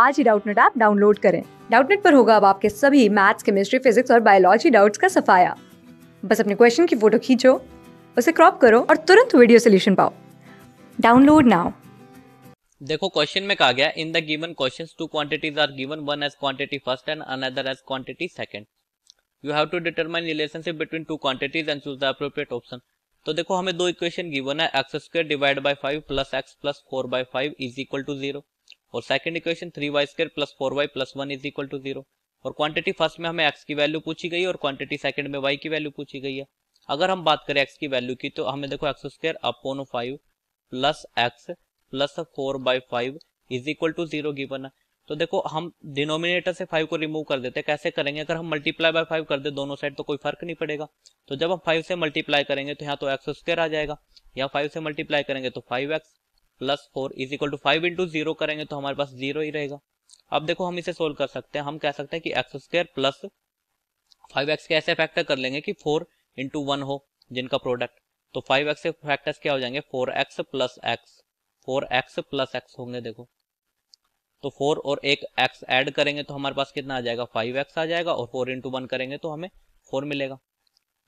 आज ही Doubtnut app download करें डाउटनेट पर होगा अब आपके सभी मैथ्स केमिस्ट्री फिजिक्स और बायोलॉजी डाउट्स का सफाया बस अपने क्वेश्चन की फोटो खींचो उसे क्रॉप करो और तुरंत वीडियो सोल्यूशन पाओ डाउनलोड नाउ देखो क्वेश्चन में कहा गया in the given questions two quantities are given one as quantity first and another as quantity second you have to determine relationship between two quantities and choose the appropriate option तो देखो हमें दो equation given है x square divide by five plus x plus four by five is equal to zero और second equation three y square plus four y plus one is equal to zero और quantity first में हमें x की value पूछी गई और quantity second में y की वैल्यू पूछी गई है अगर हम बात करें एक्स की वैल्यू की तो हमें देखो x square upon five plus x plus four by five is equal to zero given है तो देखो हम डिनोमिनेटर से फाइव को रिमूव कर देते हैं कैसे करेंगे अगर हम मल्टीप्लाई बाय फाइव कर दे दोनों साइड तो कोई फर्क नहीं पड़ेगा तो जब हम फाइव से मल्टीप्लाई करेंगे तो यहाँ तो एक्स स्क्र आ जाएगा या फाइव से मल्टीप्लाई करेंगे तो five x plus four is equal to five into zero करेंगे तो हमारे पास जीरो ही रहेगा अब देखो हम इसे सोल्व कर सकते हैं हम कह सकते हैं कि x square plus five x के ऐसे फैक्टर कर लेंगे कि फोर इंटू वन हो जिनका प्रोडक्ट तो फाइव एक्स के फैक्टर्स क्या हो जाएंगे four x plus x four x plus x होंगे देखो तो फोर और एक एक्स एड करेंगे तो हमारे पास कितना आ जाएगा फाइव एक्स आ जाएगा और फोर इंटू वन करेंगे तो हमें फोर मिलेगा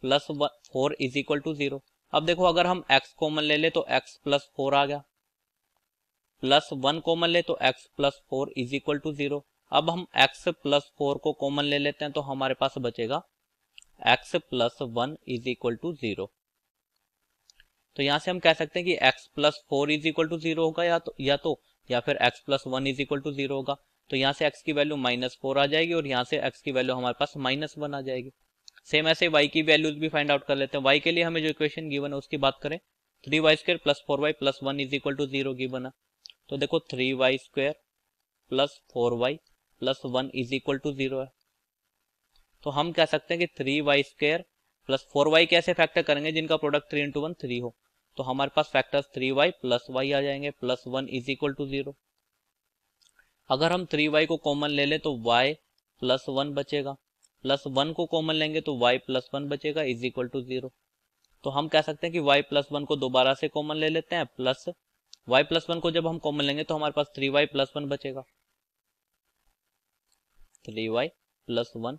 plus four is equal to zero अब देखो अगर हम एक्स कॉमन ले ले तो एक्स प्लस फोर आ गया प्लस वन कॉमन ले तो x plus four is equal to zero अब हम एक्स प्लस फोर को कॉमन ले लेते हैं तो हमारे पास बचेगा x plus one is equal to zero तो यहां से हम कह सकते हैं कि x plus four is equal to zero होगा या तो या तो या फिर x plus one is equal to zero होगा तो यहाँ से x की वैल्यू माइनस फोर आ जाएगी और यहाँ से x की वैल्यू हमारे पास माइनस वन आ जाएगी सेम ऐसे y की वैल्यूज भी फाइंड आउट कर लेते हैं y के लिए हमें जो इक्वेशन गिवन है उसकी बात करें three y square plus four y plus one is equal to zero given है तो देखो three y square plus four y plus one is equal to zero है तो हम कह सकते हैं कि three y square plus four y कैसे फैक्टर करेंगे जिनका product three into one three हो तो हमारे पास factors three y plus y आ जाएंगे plus one is equal to zero अगर हम थ्री वाई को कॉमन ले लें तो वाई प्लस वन बचेगा प्लस वन को कॉमन लेंगे तो वाई प्लस वन बचेगा इज इक्वल टू जीरो तो हम कह सकते हैं कि वाई प्लस वन को दोबारा से कॉमन ले लेते हैं प्लस वाई प्लस वन को जब हम कॉमन लेंगे तो हमारे पास थ्री वाई प्लस वन बचेगा three y plus one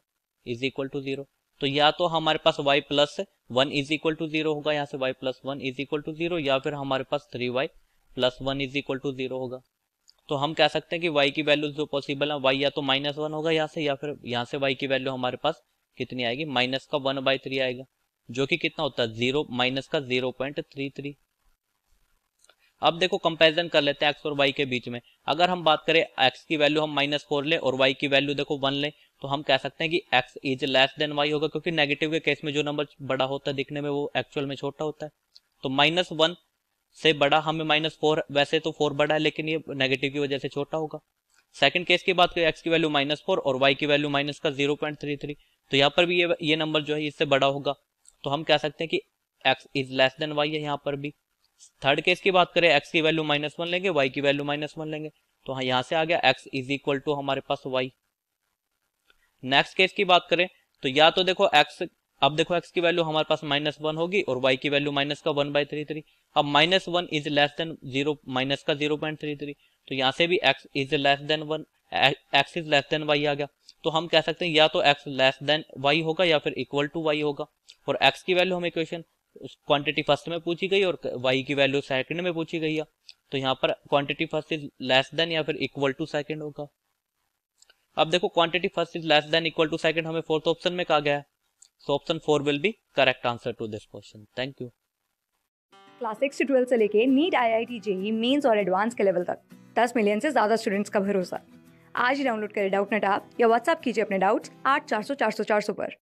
is equal to zero तो या तो हमारे पास y plus one is equal to zero होगा यहाँ से y plus one is equal to zero या फिर हमारे पास three y plus one is equal to zero होगा तो हम कह सकते हैं कि y की वैल्यू जो पॉसिबल है y या तो माइनस वन होगा यहाँ से या फिर यहाँ से y की वैल्यू हमारे पास कितनी आएगी माइनस का वन बाई थ्री आएगा जो कि कितना होता है जीरो माइनस का जीरो पॉइंट थ्री थ्री अब देखो कंपेरिजन कर लेते हैं एक्स और वाई के बीच में अगर हम बात करें एक्स की वैल्यू हम माइनस फोर ले और वाई की वैल्यू देखो वन ले तो हम कह सकते हैं कि x is less than y होगा क्योंकि नेगेटिव के केस में जो नंबर बड़ा होता है दिखने में वो एक्चुअल में छोटा होता है तो माइनस वन से बड़ा हमें माइनस फोर वैसे तो फोर बड़ा है लेकिन ये नेगेटिव की वजह से छोटा होगा सेकंड केस की बात करें एक्स की वैल्यू माइनस फोर और वाई की वैल्यू माइनस का जीरो पॉइंट थ्री थ्री तो यहाँ पर भी ये ये नंबर जो है इससे बड़ा होगा तो हम कह सकते हैं कि x is less than y है यहाँ पर भी थर्ड केस की बात करें एक्स की वैल्यू माइनस वन लेंगे वाई की वैल्यू माइनस वन लेंगे तो हाँ यहाँ से आ गया एक्स इज इक्वल टू हमारे पास वाई नेक्स्ट केस की बात करें तो या तो देखो एक्स अब देखो एक्स की वैल्यू हमारे पास माइनस वन होगी और वाई की वैल्यू माइनस का वन बाई थ्री थ्री अब minus one is less than zero minus का जीरो पॉइंट थ्री थ्री तो यहाँ से भी x is less than one x is less than y आ गया तो हम कह सकते हैं या तो एक्स लेस देन वाई होगा या फिर इक्वल टू वाई होगा और एक्स की वैल्यू हम इक्वेशन क्वांटिटी फर्स्ट में पूछी गई और वाई की वैल्यू सेकंड में पूछी गई है तो यहाँ पर quantity first is less than या फिर इक्वल टू सेकंड होगा अब देखो quantity first is less than equal to second हमें फोर्थ ऑप्शन में कहा गया है so option four will be correct answer to this question thank you class six से ट्वेल्थ से लेके NEET I I T JEE Mains और advance के लेवल तक दस मिलियन से ज्यादा स्टूडेंट्स का भरोसा आज ही डाउनलोड करें डाउट नेट आप या व्हाट्सअप कीजिए अपने डाउट्स आठ चार सौ चार सौ चार सौ पर